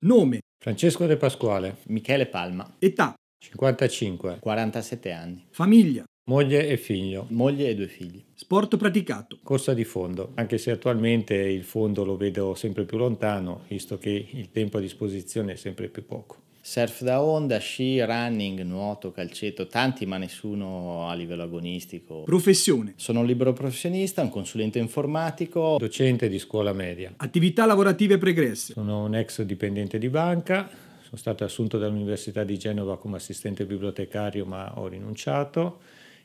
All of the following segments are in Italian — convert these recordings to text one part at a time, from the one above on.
Nome. Francesco De Pasquale. Michele Palma. Età. 55. 47 anni. Famiglia. Moglie e figlio. Moglie e due figli. Sport praticato. Corsa di fondo, anche se attualmente il fondo lo vedo sempre più lontano, visto che il tempo a disposizione è sempre più poco. Surf da onda, sci, running, nuoto, calcetto, tanti ma nessuno a livello agonistico. Professione. Sono un libero professionista, un consulente informatico. Docente di scuola media. Attività lavorative pregresse. Sono un ex dipendente di banca, sono stato assunto dall'Università di Genova come assistente bibliotecario ma ho rinunciato.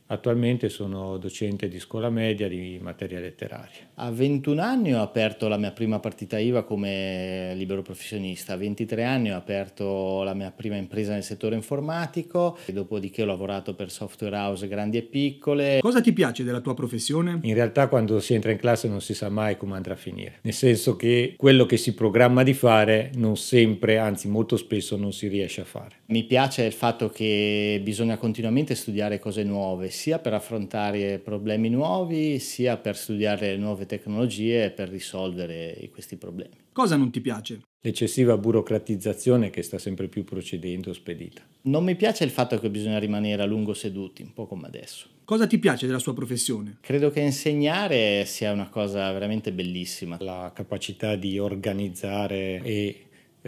Attualmente sono docente di scuola media di materia letteraria. A 21 anni ho aperto la mia prima partita IVA come libero professionista, a 23 anni ho aperto la mia prima impresa nel settore informatico, dopodiché ho lavorato per software house grandi e piccole. Cosa ti piace della tua professione? In realtà quando si entra in classe non si sa mai come andrà a finire, nel senso che quello che si programma di fare non sempre, anzi molto spesso non si riesce a fare. Mi piace il fatto che bisogna continuamente studiare cose nuove, sia per affrontare problemi nuovi, sia per studiare nuove tecnologie per risolvere questi problemi. Cosa non ti piace? L'eccessiva burocratizzazione che sta sempre più procedendo spedita. Non mi piace il fatto che bisogna rimanere a lungo seduti, un po' come adesso. Cosa ti piace della sua professione? Credo che insegnare sia una cosa veramente bellissima. La capacità di organizzare e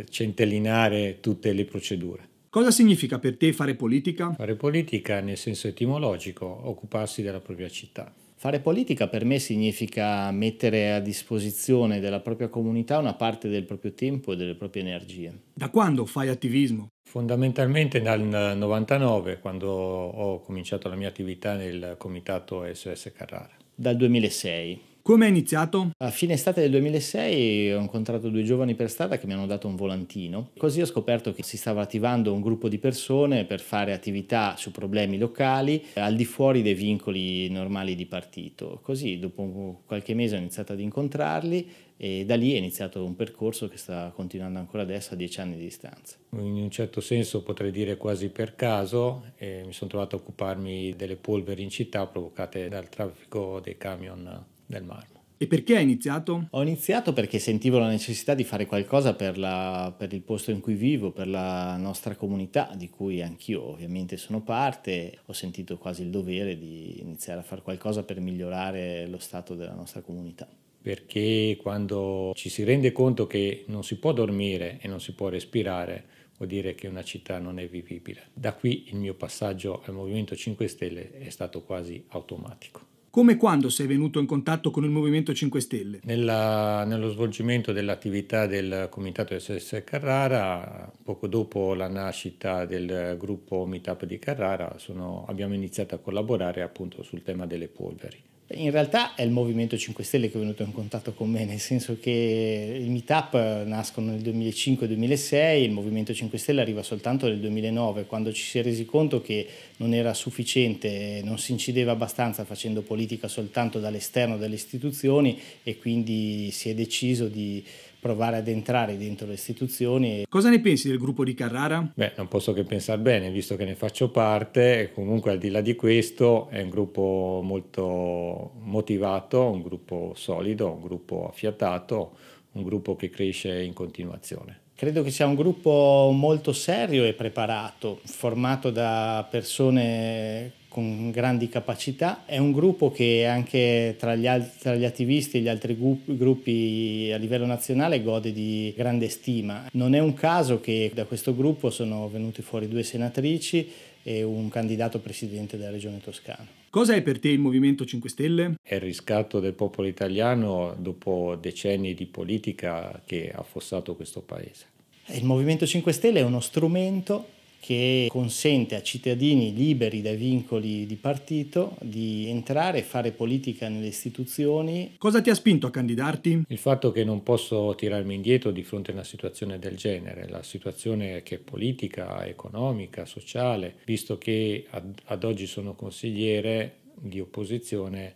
centellinare tutte le procedure. Cosa significa per te fare politica? Fare politica nel senso etimologico, occuparsi della propria città. Fare politica per me significa mettere a disposizione della propria comunità una parte del proprio tempo e delle proprie energie. Da quando fai attivismo? Fondamentalmente dal 99, quando ho cominciato la mia attività nel comitato SOS Carrara. Dal 2006 come è iniziato? A fine estate del 2006 ho incontrato due giovani per strada che mi hanno dato un volantino. Così ho scoperto che si stava attivando un gruppo di persone per fare attività su problemi locali al di fuori dei vincoli normali di partito. Così dopo qualche mese ho iniziato ad incontrarli e da lì è iniziato un percorso che sta continuando ancora adesso a dieci anni di distanza. In un certo senso potrei dire quasi per caso, eh, mi sono trovato a occuparmi delle polveri in città provocate dal traffico dei camion del marmo. E perché hai iniziato? Ho iniziato perché sentivo la necessità di fare qualcosa per, la, per, il posto in cui vivo, per la nostra comunità, di cui anch'io ovviamente sono parte. Ho sentito quasi il dovere di iniziare a fare qualcosa per migliorare lo stato della nostra comunità. Perché quando ci si rende conto che non si può dormire e non si può respirare, vuol dire che una città non è vivibile. Da qui il mio passaggio al Movimento 5 Stelle è stato quasi automatico. Come e quando sei venuto in contatto con il Movimento 5 Stelle? Nella, nello svolgimento dell'attività del Comitato SS Carrara, poco dopo la nascita del gruppo Meetup di Carrara, sono, abbiamo iniziato a collaborare appunto sul tema delle polveri. In realtà è il Movimento 5 Stelle che è venuto in contatto con me, nel senso che i meetup nascono nel 2005-2006, il Movimento 5 Stelle arriva soltanto nel 2009, quando ci si è resi conto che non era sufficiente, non si incideva abbastanza facendo politica soltanto dall'esterno delle istituzioni e quindi si è deciso di provare ad entrare dentro le istituzioni. Cosa ne pensi del gruppo di Carrara? Beh, non posso che pensare bene, visto che ne faccio parte, comunque al di là di questo è un gruppo molto motivato, un gruppo solido, un gruppo affiatato, un gruppo che cresce in continuazione. Credo che sia un gruppo molto serio e preparato, formato da persone con grandi capacità. È un gruppo che anche tra gli, tra gli attivisti e gli altri gruppi a livello nazionale gode di grande stima. Non è un caso che da questo gruppo sono venuti fuori due senatrici e un candidato presidente della regione toscana. Cos'è per te il Movimento 5 Stelle? È il riscatto del popolo italiano dopo decenni di politica che ha affossato questo paese. Il Movimento 5 Stelle è uno strumento che consente a cittadini liberi dai vincoli di partito di entrare e fare politica nelle istituzioni. Cosa ti ha spinto a candidarti? Il fatto che non posso tirarmi indietro di fronte a una situazione del genere, la situazione che è politica, economica, sociale, visto che ad, ad oggi sono consigliere di opposizione,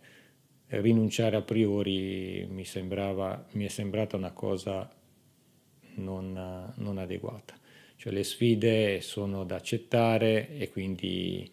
rinunciare a priori mi, sembrava, mi è sembrata una cosa non, non adeguata. Cioè le sfide sono da accettare e quindi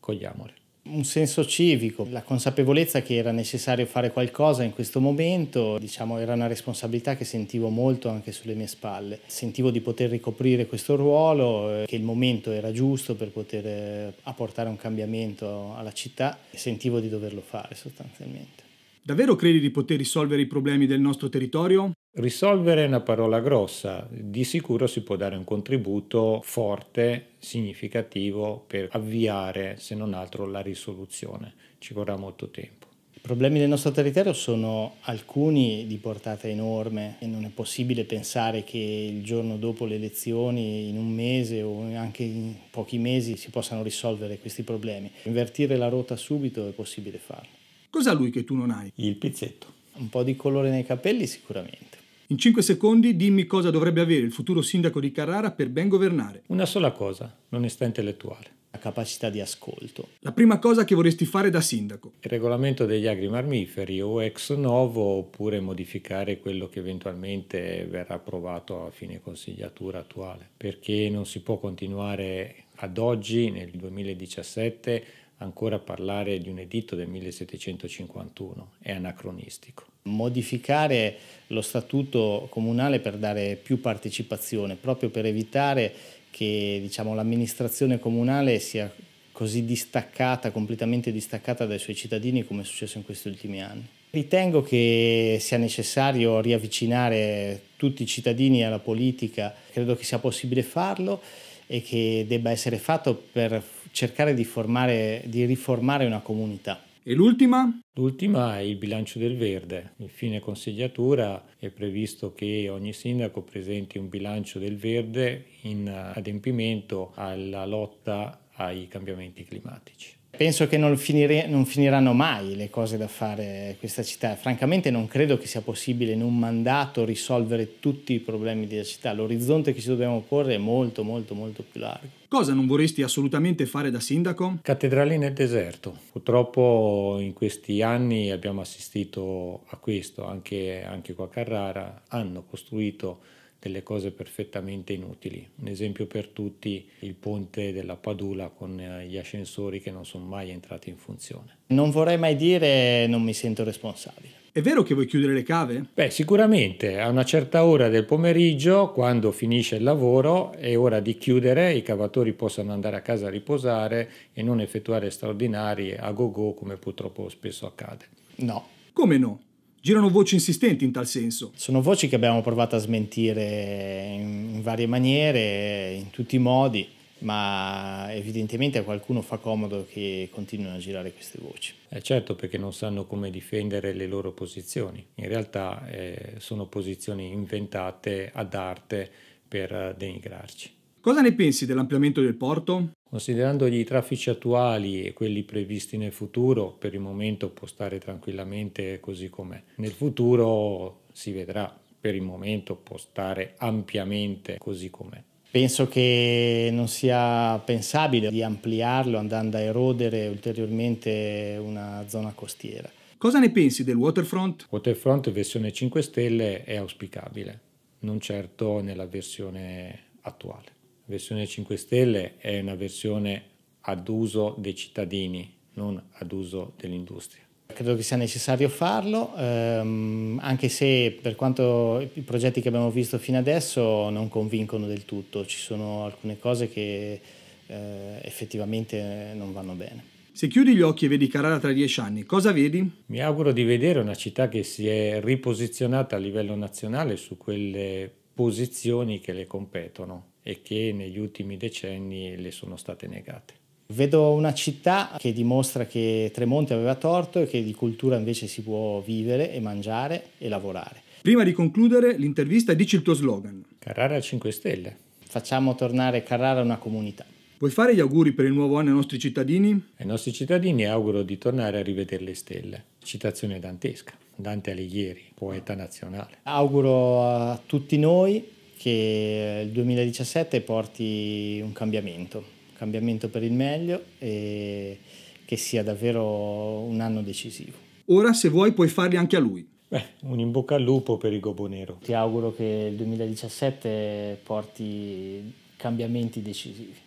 cogliamole. Un senso civico, la consapevolezza che era necessario fare qualcosa in questo momento, diciamo, era una responsabilità che sentivo molto anche sulle mie spalle. Sentivo di poter ricoprire questo ruolo, eh, che il momento era giusto per poter eh, apportare un cambiamento alla città e sentivo di doverlo fare sostanzialmente. Davvero credi di poter risolvere i problemi del nostro territorio? Risolvere è una parola grossa, di sicuro si può dare un contributo forte, significativo per avviare, se non altro, la risoluzione. Ci vorrà molto tempo. I problemi del nostro territorio sono alcuni di portata enorme e non è possibile pensare che il giorno dopo le elezioni, in un mese o anche in pochi mesi, si possano risolvere questi problemi. Invertire la rotta subito è possibile farlo. Cos'ha lui che tu non hai? Il pizzetto. Un po' di colore nei capelli sicuramente in 5 secondi dimmi cosa dovrebbe avere il futuro sindaco di Carrara per ben governare. Una sola cosa, l'onestà intellettuale. La capacità di ascolto. La prima cosa che vorresti fare da sindaco. Il regolamento degli agri marmiferi o ex novo oppure modificare quello che eventualmente verrà approvato a fine consigliatura attuale. Perché non si può continuare ad oggi, nel 2017, ancora parlare di un editto del 1751, è anacronistico. Modificare lo statuto comunale per dare più partecipazione, proprio per evitare che diciamo, l'amministrazione comunale sia così distaccata, completamente distaccata dai suoi cittadini come è successo in questi ultimi anni. Ritengo che sia necessario riavvicinare tutti i cittadini alla politica, credo che sia possibile farlo e che debba essere fatto per cercare di, formare, di riformare una comunità. E l'ultima? L'ultima è il bilancio del verde. In fine consigliatura è previsto che ogni sindaco presenti un bilancio del verde in adempimento alla lotta ai cambiamenti climatici. Penso che non, finire, non, finiranno mai le cose da fare questa città. Francamente non credo che sia possibile in un mandato risolvere tutti i problemi della città. L'orizzonte che ci dobbiamo porre è molto molto molto più largo. Cosa non vorresti assolutamente fare da sindaco? Cattedrali nel deserto. Purtroppo in questi anni abbiamo assistito a questo, anche, anche qua a Carrara hanno costruito delle cose perfettamente inutili. Un esempio per tutti il ponte della Padula con eh, gli ascensori che non sono mai entrati in funzione. Non vorrei mai dire non mi sento responsabile. È vero che vuoi chiudere le cave? Beh, sicuramente, a una certa ora del pomeriggio, quando finisce il lavoro, è ora di chiudere, i cavatori possono andare a casa a riposare e non effettuare straordinari a go-go come purtroppo spesso accade. No. Come no? Girano voci insistenti in tal senso. Sono voci che abbiamo provato a smentire in varie maniere, in tutti i modi ma evidentemente a qualcuno fa comodo che continuino a girare queste voci. Eh certo, perché non sanno come difendere le loro posizioni. In realtà eh, sono posizioni inventate ad arte per denigrarci. Cosa ne pensi dell'ampliamento del porto? Considerando gli traffici attuali e quelli previsti nel futuro, per il momento può stare tranquillamente così com'è. Nel futuro si vedrà, per il momento può stare ampiamente così com'è. Penso che non sia pensabile di ampliarlo andando a erodere ulteriormente una zona costiera. Cosa ne pensi del waterfront? Waterfront versione 5 stelle è auspicabile, non certo nella versione attuale versione 5 Stelle è una versione ad uso dei cittadini, non ad uso dell'industria. Credo che sia necessario farlo, ehm, anche se per quanto i progetti che abbiamo visto fino adesso non convincono del tutto, ci sono alcune cose che eh, effettivamente non vanno bene. Se chiudi gli occhi e vedi Carrara tra dieci anni, cosa vedi? Mi auguro di vedere una città che si è riposizionata a livello nazionale su quelle posizioni che le competono e che negli ultimi decenni le sono state negate. Vedo una città che dimostra che Tremonti aveva torto e che di cultura invece si può vivere e mangiare e lavorare. Prima di concludere l'intervista dici il tuo slogan. Carrara 5 Stelle. Facciamo tornare Carrara una comunità. Vuoi fare gli auguri per il nuovo anno ai nostri cittadini? Ai nostri cittadini auguro di tornare a rivedere le stelle. Citazione dantesca. Dante Alighieri, poeta nazionale. Auguro a tutti noi che il 2017 porti un cambiamento, un cambiamento per il meglio e che sia davvero un anno decisivo. Ora se vuoi puoi farli anche a lui. Beh, un in bocca al lupo per il Gobo Nero. Ti auguro che il 2017 porti cambiamenti decisivi.